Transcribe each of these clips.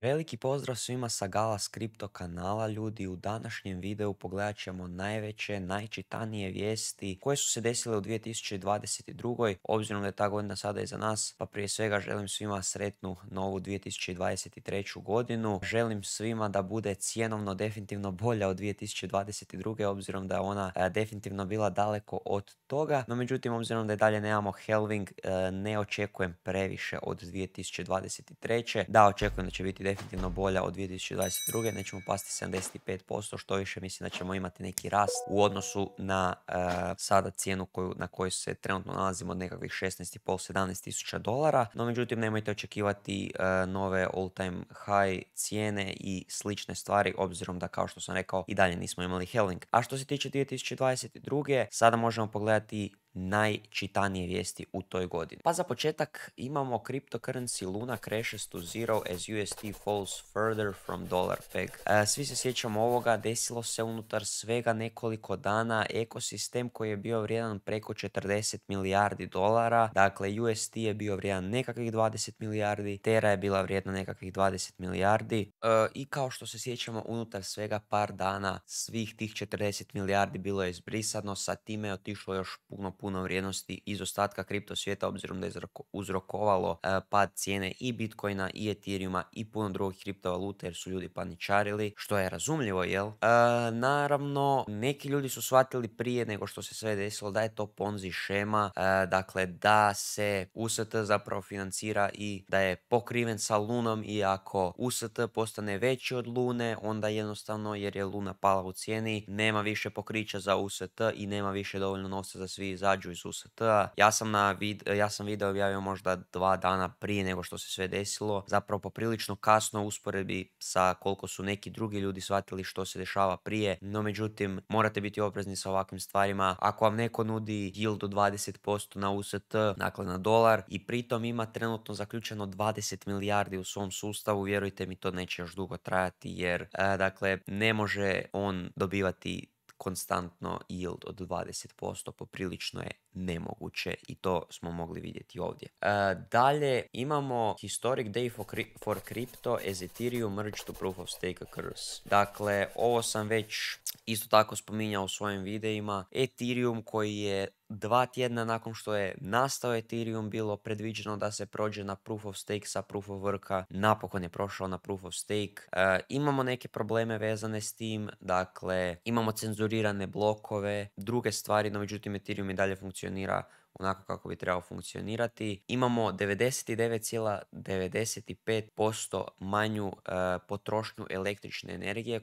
Veliki pozdrav svima sa Gala Skripto kanala ljudi. U današnjem videu pogledat ćemo najveće, najčitanije vijesti koje su se desile u 2022. Obzirom da je ta godina sada iza nas, pa prije svega želim svima sretnu novu 2023. godinu. Želim svima da bude cjenovno definitivno bolja od 2022. obzirom da je ona e, definitivno bila daleko od toga. No međutim, obzirom da je dalje nemamo Helving, e, ne očekujem previše od 2023. Da, očekujem da će biti definitivno bolja od 2022. Nećemo pasti 75%, što više mislim da ćemo imati neki rast u odnosu na e, sada cijenu koju, na kojoj se trenutno nalazimo od nekakvih 16500 17 tisuća dolara. No međutim, nemojte očekivati e, nove all-time high cijene i slične stvari, obzirom da kao što sam rekao i dalje nismo imali Helling. A što se tiče 2022. sada možemo pogledati najčitanije vijesti u toj godini. Pa za početak imamo cryptocurrency Luna crashes to zero as USD falls further from dollar peg. E, svi se sjećamo ovoga, desilo se unutar svega nekoliko dana ekosistem koji je bio vrijedan preko 40 milijardi dolara, dakle UST je bio vrijedan nekakvih 20 milijardi, Tera je bila vrijedna nekakvih 20 milijardi e, i kao što se sjećamo unutar svega par dana svih tih 40 milijardi bilo je izbrisano, sa time je otišlo još puno puno vrijednosti iz ostatka kripto svijeta obzirom da je uzrokovalo e, pad cijene i Bitcoina i Ethereuma i puno drugih kriptovaluta jer su ljudi paničarili, što je razumljivo, jel? E, naravno, neki ljudi su shvatili prije nego što se sve desilo da je to ponzi šema, e, dakle da se UST zapravo financira i da je pokriven sa lunom i ako UST postane veći od lune, onda jednostavno jer je luna pala u cijeni, nema više pokrića za UST i nema više dovoljno novca za svi za izađu iz ust Ja sam, na ja sam video objavio možda dva dana prije nego što se sve desilo, zapravo poprilično kasno usporedbi sa koliko su neki drugi ljudi shvatili što se dešava prije, no međutim morate biti oprezni sa ovakvim stvarima. Ako vam neko nudi yield do 20% na UST, dakle na dolar, i pritom ima trenutno zaključeno 20 milijardi u svom sustavu, vjerujte mi to neće još dugo trajati jer, e, dakle, ne može on dobivati konstantno yield od 20% poprilično je nemoguće i to smo mogli vidjeti ovdje. E, dalje imamo Historic Day for, for Crypto as Ethereum merge to Proof of Stake occurs. Dakle, ovo sam već isto tako spominjao u svojim videima. Ethereum koji je dva tjedna nakon što je nastao Ethereum bilo predviđeno da se prođe na Proof of Stake sa Proof of Worka. Napokon je prošao na Proof of Stake. E, imamo neke probleme vezane s tim, dakle imamo cenzurirane blokove, druge stvari, no međutim Ethereum i dalje funkcionira onako kako bi trebao funkcionirati. Imamo 99,95% manju e, potrošnju električne energije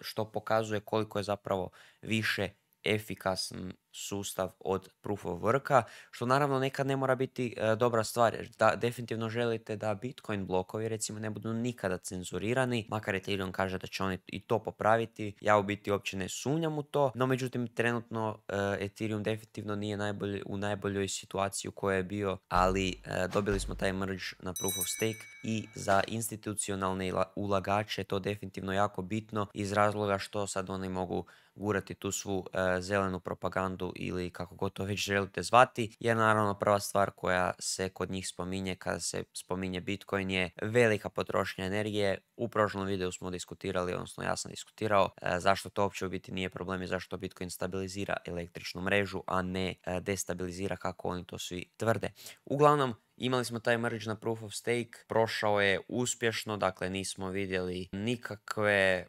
što pokazuje koliko je zapravo više efikasan sustav od proof of worka, što naravno nekad ne mora biti e, dobra stvar, da, definitivno želite da Bitcoin blokovi recimo ne budu nikada cenzurirani, makar Ethereum kaže da će oni i to popraviti, ja u biti uopće ne sumnjam u to, no međutim trenutno e, Ethereum definitivno nije najbolj, u najboljoj situaciji u kojoj je bio, ali e, dobili smo taj merge na proof of stake i za institucionalne ulagače to definitivno jako bitno iz razloga što sad oni mogu gurati tu svu e, zelenu propagandu ili kako god to već želite zvati, jer naravno prva stvar koja se kod njih spominje kada se spominje Bitcoin je velika potrošnja energije. U prošlom videu smo diskutirali, odnosno ja sam diskutirao e, zašto to uopće u biti nije problem i zašto Bitcoin stabilizira električnu mrežu, a ne e, destabilizira kako oni to svi tvrde. Uglavnom, Imali smo taj merge na proof of stake, prošao je uspješno, dakle nismo vidjeli nikakve e,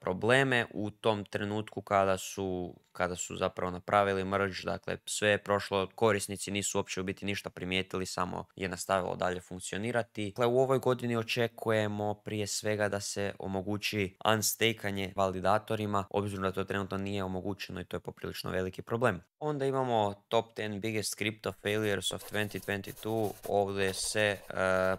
probleme u tom trenutku kada su kada su zapravo napravili merge, dakle sve je prošlo, korisnici nisu uopće u biti ništa primijetili, samo je nastavilo dalje funkcionirati. Dakle, u ovoj godini očekujemo prije svega da se omogući unstakanje validatorima, obzirom da to trenutno nije omogućeno i to je poprilično veliki problem. Onda imamo top 10 biggest crypto failures of 2022, ovdje se e,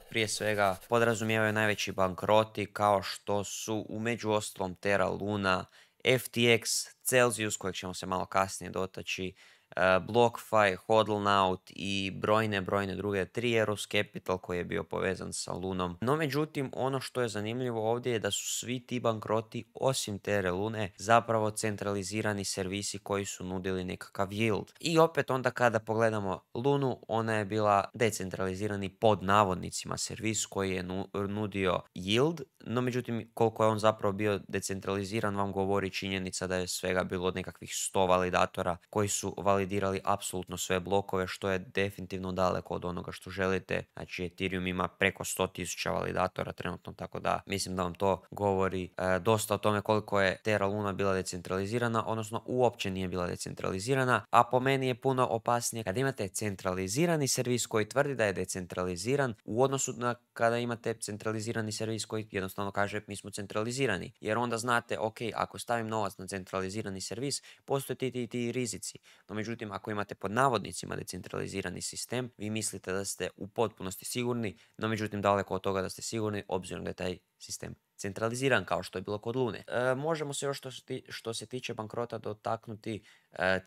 prije svega podrazumijevaju najveći bankroti kao što su u među ostalom Terra Luna, FTX, Celsius, kojeg ćemo se malo kasnije dotaći, Eh, BlockFi, HODLNOUT i brojne, brojne druge, Trieros Capital koji je bio povezan sa Lunom. No međutim, ono što je zanimljivo ovdje je da su svi ti bankroti, osim Tere Lune, zapravo centralizirani servisi koji su nudili nekakav yield. I opet onda kada pogledamo Lunu, ona je bila decentralizirani pod navodnicima servis koji je nudio yield, no međutim koliko je on zapravo bio decentraliziran vam govori činjenica da je svega bilo od nekakvih 100 validatora koji su validirali validirali apsolutno sve blokove, što je definitivno daleko od onoga što želite. Znači Ethereum ima preko 100.000 validatora trenutno, tako da mislim da vam to govori e, dosta o tome koliko je Terra Luna bila decentralizirana, odnosno uopće nije bila decentralizirana, a po meni je puno opasnije kad imate centralizirani servis koji tvrdi da je decentraliziran u odnosu na kada imate centralizirani servis koji jednostavno kaže mi smo centralizirani. Jer onda znate, ok, ako stavim novac na centralizirani servis, postoje ti ti, ti rizici. No među Međutim, ako imate pod navodnicima decentralizirani sistem, vi mislite da ste u potpunosti sigurni, no međutim daleko od toga da ste sigurni, obzirom da je taj sistem centraliziran kao što je bilo kod Lune. možemo se još što, što se tiče bankrota dotaknuti e,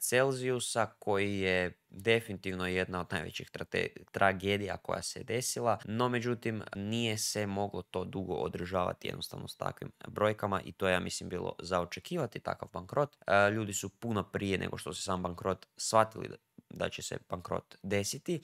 koji je definitivno jedna od najvećih tragedija koja se desila, no međutim nije se moglo to dugo održavati jednostavno s takvim brojkama i to je ja mislim bilo zaočekivati takav bankrot. ljudi su puno prije nego što se sam bankrot shvatili da će se bankrot desiti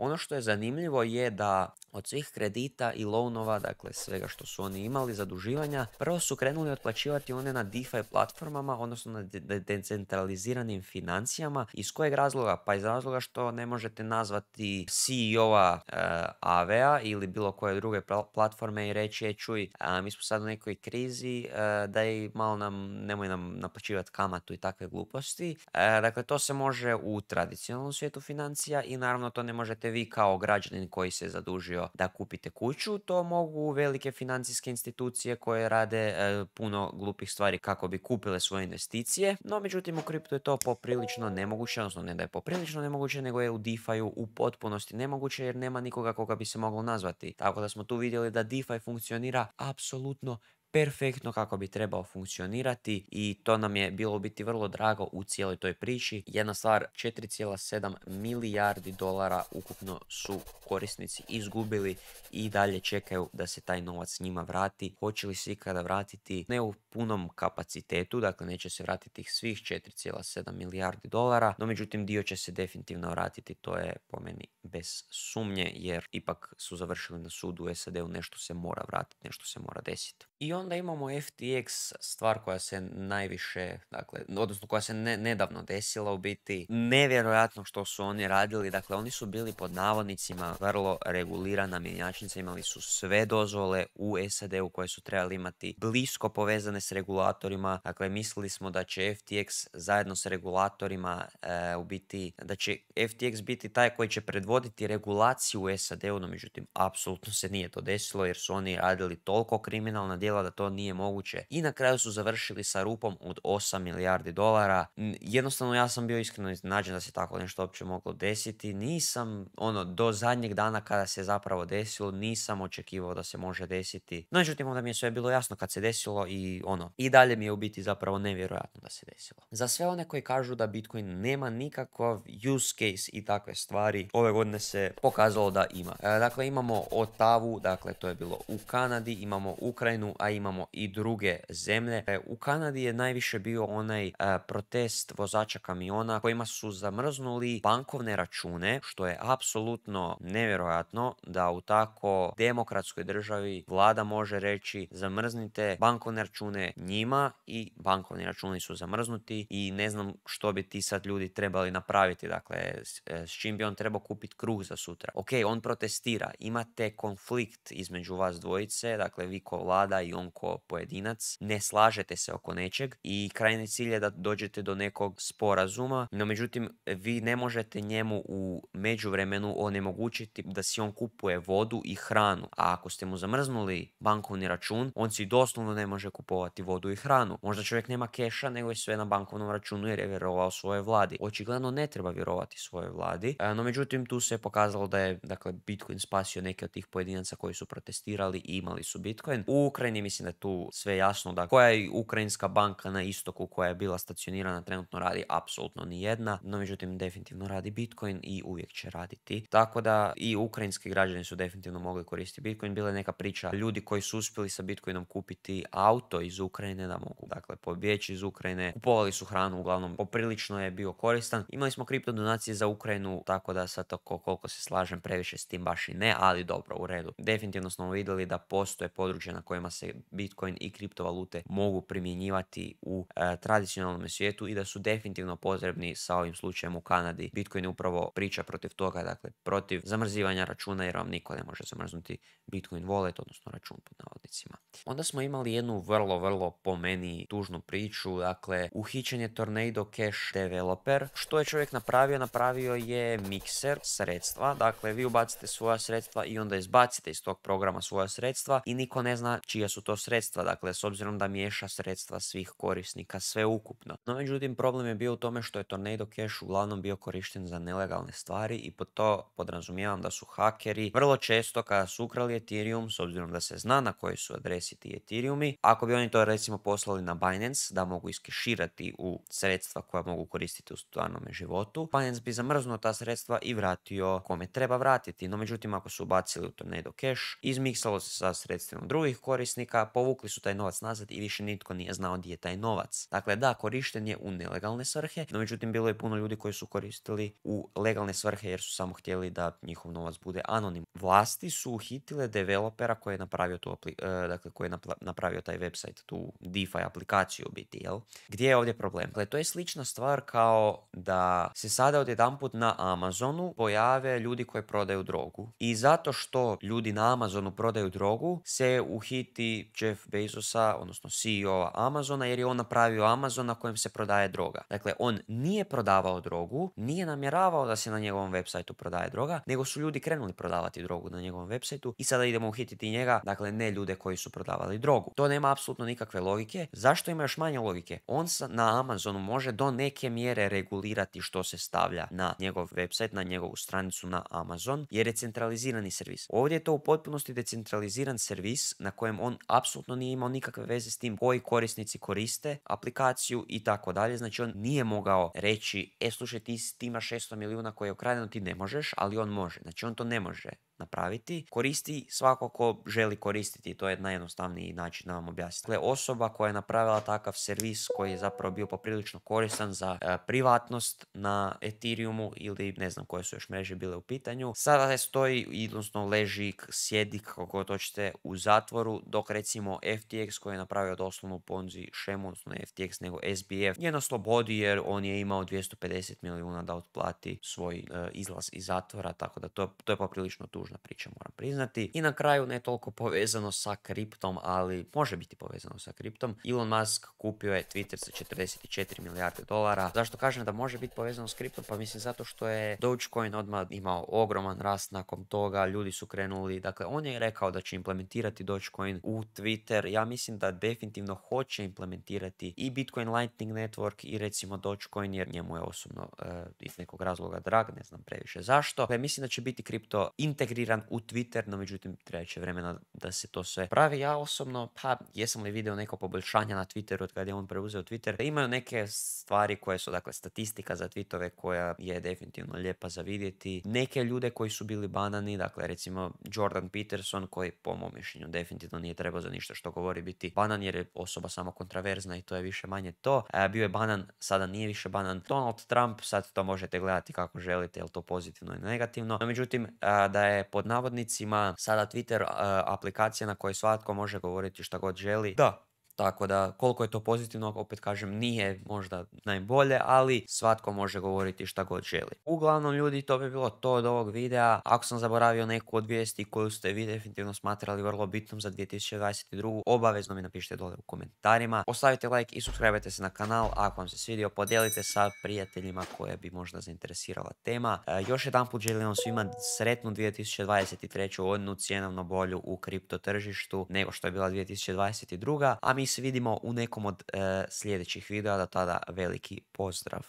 ono što je zanimljivo je da od svih kredita i loanova, dakle svega što su oni imali, zaduživanja, prvo su krenuli otplaćivati one na DeFi platformama, odnosno na decentraliziranim financijama. Iz kojeg razloga? Pa iz razloga što ne možete nazvati CEO-a AVE-a eh, ili bilo koje druge platforme i reći, je čuj, a, mi smo sad u nekoj krizi, da eh, daj malo nam, nemoj nam naplaćivati kamatu i takve gluposti. Eh, dakle, to se može u tradicionalnom svijetu financija i naravno to ne možete vi kao građanin koji se zadužio da kupite kuću, to mogu velike financijske institucije koje rade e, puno glupih stvari kako bi kupile svoje investicije, no međutim u kriptu je to poprilično nemoguće, odnosno ne da je poprilično nemoguće, nego je u DeFi u potpunosti nemoguće jer nema nikoga koga bi se moglo nazvati. Tako da smo tu vidjeli da DeFi funkcionira apsolutno perfektno kako bi trebao funkcionirati i to nam je bilo biti vrlo drago u cijeloj toj priči. Jedna stvar, 4,7 milijardi dolara ukupno su korisnici izgubili i dalje čekaju da se taj novac njima vrati. Hoće li se ikada vratiti ne u punom kapacitetu, dakle neće se vratiti svih 4,7 milijardi dolara, no međutim dio će se definitivno vratiti, to je po meni bez sumnje jer ipak su završili na sudu u SAD-u, nešto se mora vratiti, nešto se mora desiti. I onda imamo FTX, stvar koja se najviše, dakle, odnosno koja se nedavno desila u biti. Nevjerojatno što su oni radili, dakle, oni su bili pod navodnicima vrlo regulirana mjenjačnica, imali su sve dozvole u SAD-u koje su trebali imati blisko povezane s regulatorima, dakle, mislili smo da će FTX zajedno s regulatorima e, u biti, da će FTX biti taj koji će predvoditi regulaciju u SAD-u, no međutim, apsolutno se nije to desilo jer su oni radili toliko kriminalna djela da to nije moguće. I na kraju su završili sa rupom od 8 milijardi dolara. Jednostavno ja sam bio iskreno iznenađen da se tako nešto uopće moglo desiti. Nisam, ono, do zadnjeg dana kada se zapravo desilo, nisam očekivao da se može desiti. No, međutim, onda mi je sve bilo jasno kad se desilo i ono. I dalje mi je u biti zapravo nevjerojatno da se desilo. Za sve one koji kažu da Bitcoin nema nikakav use case i takve stvari, ove godine se pokazalo da ima. E, dakle, imamo Otavu, dakle, to je bilo u Kanadi, imamo Ukrajinu, a i imamo i druge zemlje. E, u Kanadi je najviše bio onaj e, protest vozača kamiona kojima su zamrznuli bankovne račune, što je apsolutno nevjerojatno da u tako demokratskoj državi vlada može reći zamrznite bankovne račune njima i bankovni računi su zamrznuti i ne znam što bi ti sad ljudi trebali napraviti. Dakle, s e, čim bi on trebao kupiti kruh za sutra. Ok, on protestira, imate konflikt između vas dvojice, dakle vi ko vlada i on ko pojedinac, ne slažete se oko nečeg i krajni cilj je da dođete do nekog sporazuma, no međutim vi ne možete njemu u međuvremenu onemogućiti da si on kupuje vodu i hranu, a ako ste mu zamrznuli bankovni račun, on si doslovno ne može kupovati vodu i hranu. Možda čovjek nema keša, nego je sve na bankovnom računu jer je vjerovao svojoj vladi. Očigledno ne treba vjerovati svoje vladi, no međutim tu se je pokazalo da je dakle, Bitcoin spasio neke od tih pojedinaca koji su protestirali i imali su Bitcoin. U Ukrajini mi da je tu sve jasno da koja je ukrajinska banka na istoku koja je bila stacionirana trenutno radi apsolutno ni jedna, no međutim definitivno radi Bitcoin i uvijek će raditi. Tako da i ukrajinski građani su definitivno mogli koristiti Bitcoin. Bila je neka priča ljudi koji su uspjeli sa Bitcoinom kupiti auto iz Ukrajine da mogu dakle pobjeći iz Ukrajine. Kupovali su hranu, uglavnom poprilično je bio koristan. Imali smo kripto donacije za Ukrajinu, tako da sad oko koliko se slažem previše s tim baš i ne, ali dobro, u redu. Definitivno smo vidjeli da postoje područja na kojima se Bitcoin i kriptovalute mogu primjenjivati u e, tradicionalnom svijetu i da su definitivno potrebni sa ovim slučajem u Kanadi. Bitcoin je upravo priča protiv toga, dakle protiv zamrzivanja računa jer vam niko ne može zamrznuti Bitcoin wallet, odnosno račun pod navodnicima. Onda smo imali jednu vrlo, vrlo po meni tužnu priču, dakle uhićen je Tornado Cash developer. Što je čovjek napravio? Napravio je mikser sredstva, dakle vi ubacite svoja sredstva i onda izbacite iz tog programa svoja sredstva i niko ne zna čija su sredstva, dakle s obzirom da miješa sredstva svih korisnika sve ukupno. No međutim problem je bio u tome što je Tornado Cash uglavnom bio korišten za nelegalne stvari i po to podrazumijevam da su hakeri vrlo često kada su ukrali Ethereum, s obzirom da se zna na koji su adresi ti Ethereumi, ako bi oni to recimo poslali na Binance da mogu iskeširati u sredstva koja mogu koristiti u stvarnom životu, Binance bi zamrznuo ta sredstva i vratio kome treba vratiti. No međutim ako su ubacili u Tornado Cash, izmiksalo se sa sredstvima drugih korisnika, povukli su taj novac nazad i više nitko nije znao gdje je taj novac. Dakle, da, korišten je u nelegalne svrhe, no međutim bilo je puno ljudi koji su koristili u legalne svrhe jer su samo htjeli da njihov novac bude anonim. Vlasti su uhitile developera koji je napravio, tu e, dakle, koji je napravio taj website, tu DeFi aplikaciju u biti, jel? Gdje je ovdje problem? Dakle, to je slična stvar kao da se sada odjedanput na Amazonu pojave ljudi koji prodaju drogu. I zato što ljudi na Amazonu prodaju drogu se uhiti Jeff Bezosa, odnosno CEO Amazona, jer je on napravio Amazon na kojem se prodaje droga. Dakle, on nije prodavao drogu, nije namjeravao da se na njegovom websiteu prodaje droga, nego su ljudi krenuli prodavati drogu na njegovom websiteu i sada idemo uhititi njega, dakle ne ljude koji su prodavali drogu. To nema apsolutno nikakve logike. Zašto ima još manje logike? On sa, na Amazonu može do neke mjere regulirati što se stavlja na njegov website, na njegovu stranicu na Amazon, jer je centralizirani servis. Ovdje je to u potpunosti decentraliziran servis na kojem on apsolutno nije imao nikakve veze s tim koji korisnici koriste aplikaciju i tako dalje. Znači on nije mogao reći, e slušaj ti, ti imaš 600 milijuna koje je ukradeno, ti ne možeš, ali on može. Znači on to ne može napraviti, koristi svako ko želi koristiti. To je najjednostavniji način da vam objasniti. Dakle, osoba koja je napravila takav servis koji je zapravo bio poprilično koristan za e, privatnost na Ethereumu ili ne znam koje su još mreže bile u pitanju, sada stoji, odnosno leži, sjedi kako god hoćete u zatvoru, dok recimo FTX koji je napravio doslovno ponzi šemu, odnosno ne FTX nego SBF, je na slobodi jer on je imao 250 milijuna da otplati svoj e, izlaz iz zatvora, tako da to, to je poprilično tužno tužna priča, moram priznati. I na kraju, ne toliko povezano sa kriptom, ali može biti povezano sa kriptom. Elon Musk kupio je Twitter sa 44 milijarde dolara. Zašto kažem da može biti povezano s kriptom? Pa mislim zato što je Dogecoin odmah imao ogroman rast nakon toga, ljudi su krenuli, dakle on je rekao da će implementirati Dogecoin u Twitter, ja mislim da definitivno hoće implementirati i Bitcoin Lightning Network i recimo Dogecoin jer njemu je osobno e, iz nekog razloga drag, ne znam previše zašto. Dakle, mislim da će biti kripto integrirati u Twitter, no međutim treće vremena da se to sve pravi. Ja osobno, pa jesam li vidio neko poboljšanje na Twitteru od kada je on preuzeo Twitter, imaju neke stvari koje su, dakle, statistika za tweetove koja je definitivno lijepa za vidjeti. Neke ljude koji su bili banani, dakle, recimo Jordan Peterson koji po mom mišljenju definitivno nije trebao za ništa što govori biti banan jer je osoba samo kontraverzna i to je više manje to. bio je banan, sada nije više banan. Donald Trump, sad to možete gledati kako želite, je li to pozitivno ili negativno. No, međutim, da je pod navodnicima sada Twitter aplikacija na kojoj svatko može govoriti šta god želi. Da, tako da koliko je to pozitivno, opet kažem, nije možda najbolje, ali svatko može govoriti šta god želi. Uglavnom ljudi, to bi bilo to od ovog videa. Ako sam zaboravio neku od vijesti koju ste vi definitivno smatrali vrlo bitnom za 2022. obavezno mi napišite dole u komentarima. Ostavite like i subscribe se na kanal ako vam se svidio. Podijelite sa prijateljima koje bi možda zainteresirala tema. E, još jedan put želim vam svima sretnu 2023. odnu cijenovno bolju u kripto tržištu nego što je bila 2022. A mi se vidimo u nekom od eh, sljedećih videa, da tada veliki pozdrav.